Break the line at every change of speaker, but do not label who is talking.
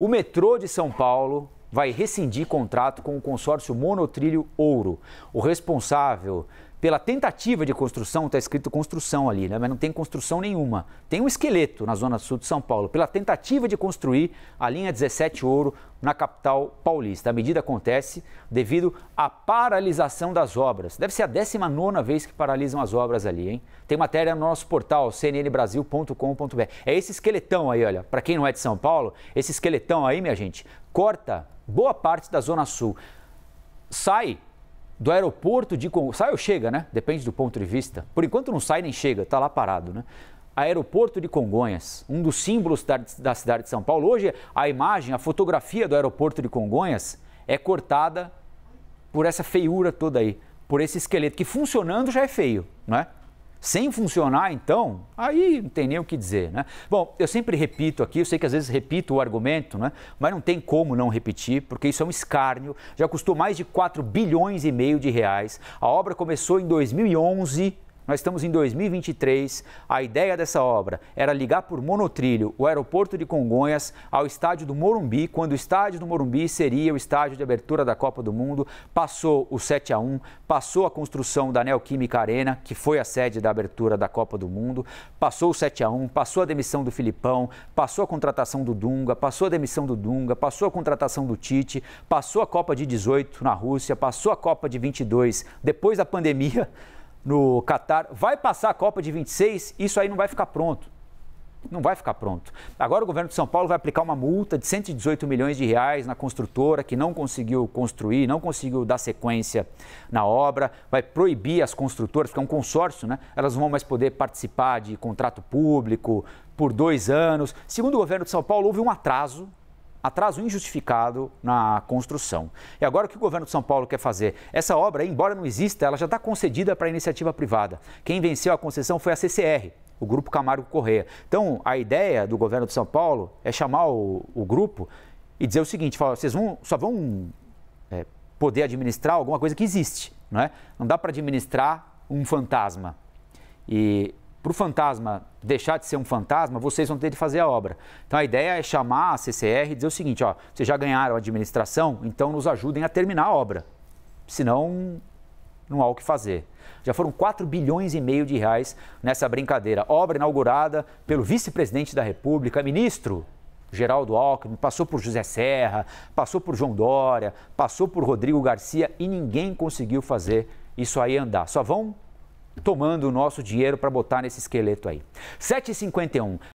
O metrô de São Paulo vai rescindir contrato com o consórcio Monotrilho Ouro. O responsável pela tentativa de construção, está escrito construção ali, né? mas não tem construção nenhuma. Tem um esqueleto na zona sul de São Paulo, pela tentativa de construir a linha 17 Ouro na capital paulista. A medida acontece devido à paralisação das obras. Deve ser a 19 vez que paralisam as obras ali, hein? Tem matéria no nosso portal, cnnbrasil.com.br. É esse esqueletão aí, olha. Para quem não é de São Paulo, esse esqueletão aí, minha gente, corta boa parte da zona sul. Sai do aeroporto de Congonhas. Sai ou chega, né? Depende do ponto de vista. Por enquanto não sai nem chega, está lá parado, né? Aeroporto de Congonhas, um dos símbolos da cidade de São Paulo. Hoje, a imagem, a fotografia do aeroporto de Congonhas é cortada por essa feiura toda aí, por esse esqueleto, que funcionando já é feio, não é? sem funcionar, então, aí não tem nem o que dizer, né? Bom, eu sempre repito aqui, eu sei que às vezes repito o argumento, né? Mas não tem como não repetir, porque isso é um escárnio. Já custou mais de 4 bilhões e meio de reais. A obra começou em 2011 nós estamos em 2023. A ideia dessa obra era ligar por monotrilho o aeroporto de Congonhas ao estádio do Morumbi, quando o estádio do Morumbi seria o estádio de abertura da Copa do Mundo. Passou o 7 a 1, passou a construção da Neoquímica Arena, que foi a sede da abertura da Copa do Mundo, passou o 7 a 1, passou a demissão do Filipão, passou a contratação do Dunga, passou a demissão do Dunga, passou a contratação do Tite, passou a Copa de 18 na Rússia, passou a Copa de 22 depois da pandemia no Catar. Vai passar a Copa de 26, isso aí não vai ficar pronto. Não vai ficar pronto. Agora o governo de São Paulo vai aplicar uma multa de 118 milhões de reais na construtora que não conseguiu construir, não conseguiu dar sequência na obra, vai proibir as construtoras, porque é um consórcio, né? Elas não vão mais poder participar de contrato público por dois anos. Segundo o governo de São Paulo, houve um atraso atraso injustificado na construção. E agora o que o governo de São Paulo quer fazer? Essa obra, embora não exista, ela já está concedida para iniciativa privada. Quem venceu a concessão foi a CCR, o Grupo Camargo Correia. Então, a ideia do governo de São Paulo é chamar o, o grupo e dizer o seguinte, falar, vocês vão, só vão é, poder administrar alguma coisa que existe, não é? Não dá para administrar um fantasma. E para o fantasma deixar de ser um fantasma, vocês vão ter de fazer a obra. Então a ideia é chamar a CCR e dizer o seguinte: ó, vocês já ganharam a administração, então nos ajudem a terminar a obra. Senão, não há o que fazer. Já foram 4 bilhões e meio de reais nessa brincadeira. Obra inaugurada pelo vice-presidente da República, ministro Geraldo Alckmin, passou por José Serra, passou por João Dória, passou por Rodrigo Garcia e ninguém conseguiu fazer isso aí andar. Só vão tomando o nosso dinheiro para botar nesse esqueleto aí. 751